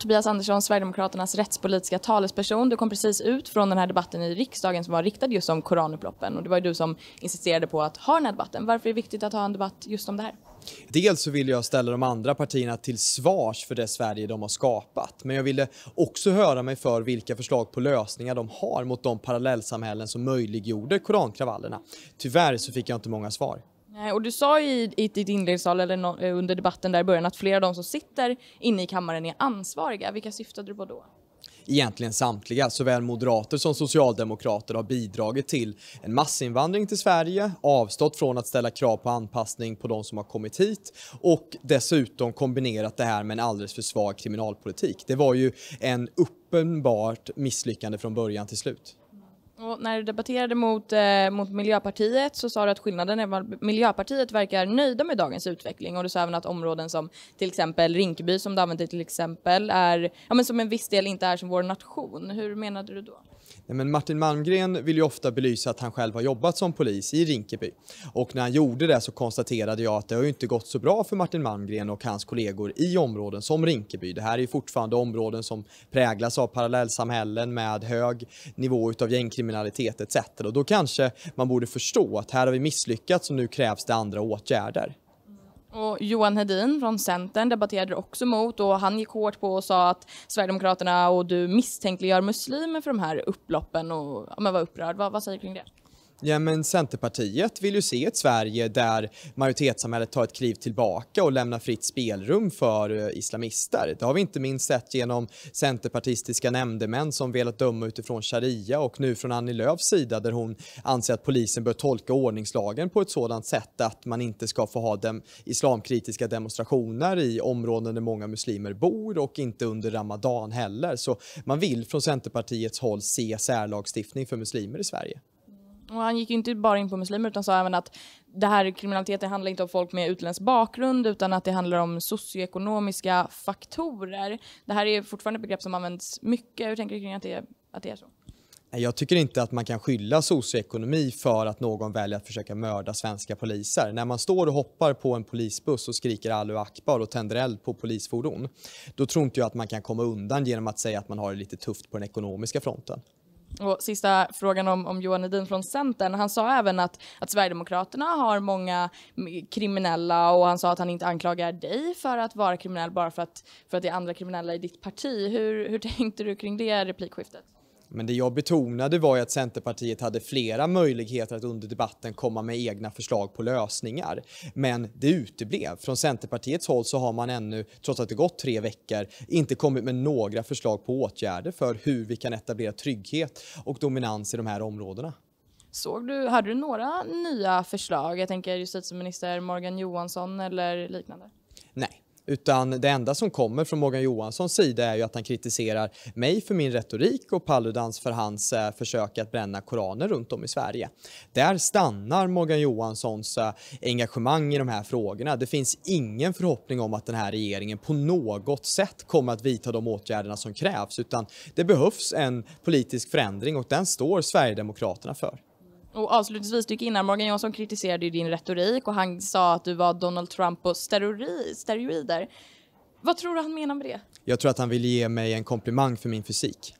Tobias Andersson, Sverigedemokraternas rättspolitiska talesperson. Du kom precis ut från den här debatten i riksdagen som var riktad just om koranupploppen och det var ju du som insisterade på att ha den här debatten. Varför är det viktigt att ha en debatt just om det här? Dels så vill jag ställa de andra partierna till svars för det Sverige de har skapat. Men jag ville också höra mig för vilka förslag på lösningar de har mot de parallellsamhällen som möjliggjorde korankravallerna. Tyvärr så fick jag inte många svar. Nej, och du sa i, i ditt inledningstal eller no, eh, under debatten där i början att flera av de som sitter inne i kammaren är ansvariga. Vilka syftade du på då? egentligen samtliga, såväl moderater som socialdemokrater har bidragit till en massinvandring till Sverige, avstått från att ställa krav på anpassning på de som har kommit hit och dessutom kombinerat det här med en alldeles för svag kriminalpolitik. Det var ju en uppenbart misslyckande från början till slut. Och när du debatterade mot, eh, mot Miljöpartiet så sa du att skillnaden är att Miljöpartiet verkar nöjda med dagens utveckling och du sa även att områden som till exempel Rinkeby som du använder till exempel är, ja men som en viss del inte är som vår nation. Hur menade du då? men Martin Malmgren vill ju ofta belysa att han själv har jobbat som polis i Rinkeby. Och när han gjorde det så konstaterade jag att det har ju inte gått så bra för Martin Malmgren och hans kollegor i områden som Rinkeby. Det här är ju fortfarande områden som präglas av parallellsamhällen med hög nivå av gängkriminalitet etc. Och då kanske man borde förstå att här har vi misslyckats och nu krävs det andra åtgärder. Och Johan Hedin från Centern debatterade också mot och han gick hårt på och sa att Sverigedemokraterna och du misstänkliggör muslimer för de här upploppen och ja, men var upprörd. Vad, vad säger du kring det? Ja, men Centerpartiet vill ju se ett Sverige där majoritetssamhället tar ett kliv tillbaka och lämnar fritt spelrum för eh, islamister. Det har vi inte minst sett genom centerpartistiska nämndemän som velat döma utifrån sharia och nu från Annie Lööfs sida där hon anser att polisen bör tolka ordningslagen på ett sådant sätt att man inte ska få ha dem islamkritiska demonstrationer i områden där många muslimer bor och inte under ramadan heller. Så man vill från Centerpartiets håll se särlagstiftning för muslimer i Sverige. Och han gick inte bara in på muslimer utan sa även att det här kriminaliteten handlar inte om folk med utländsk bakgrund utan att det handlar om socioekonomiska faktorer. Det här är fortfarande ett begrepp som används mycket. Hur tänker du kring att det, att det är så? Jag tycker inte att man kan skylla socioekonomi för att någon väljer att försöka mörda svenska poliser. När man står och hoppar på en polisbuss och skriker Allahu akbar och tänder eld på polisfordon, då tror inte jag att man kan komma undan genom att säga att man har det lite tufft på den ekonomiska fronten. Och sista frågan om, om Johan Edin från Centern. Han sa även att, att Sverigedemokraterna har många kriminella och han sa att han inte anklagar dig för att vara kriminell bara för att, för att det är andra kriminella i ditt parti. Hur, hur tänkte du kring det replikskiftet? Men det jag betonade var ju att Centerpartiet hade flera möjligheter att under debatten komma med egna förslag på lösningar. Men det uteblev. Från Centerpartiets håll så har man ännu, trots att det gått tre veckor, inte kommit med några förslag på åtgärder för hur vi kan etablera trygghet och dominans i de här områdena. Såg du, hade du några nya förslag? Jag tänker justitieminister Morgan Johansson eller liknande. Nej, utan det enda som kommer från Morgan Johanssons sida är ju att han kritiserar mig för min retorik och Paludans för hans eh, försök att bränna koraner runt om i Sverige. Där stannar Morgan Johanssons eh, engagemang i de här frågorna. Det finns ingen förhoppning om att den här regeringen på något sätt kommer att vidta de åtgärderna som krävs utan det behövs en politisk förändring och den står Sverigedemokraterna för. Och avslutningsvis tycker innan Morgan Johansson kritiserade ju din retorik och han sa att du var Donald Trump på steroider. Vad tror du han menar med det? Jag tror att han vill ge mig en komplimang för min fysik.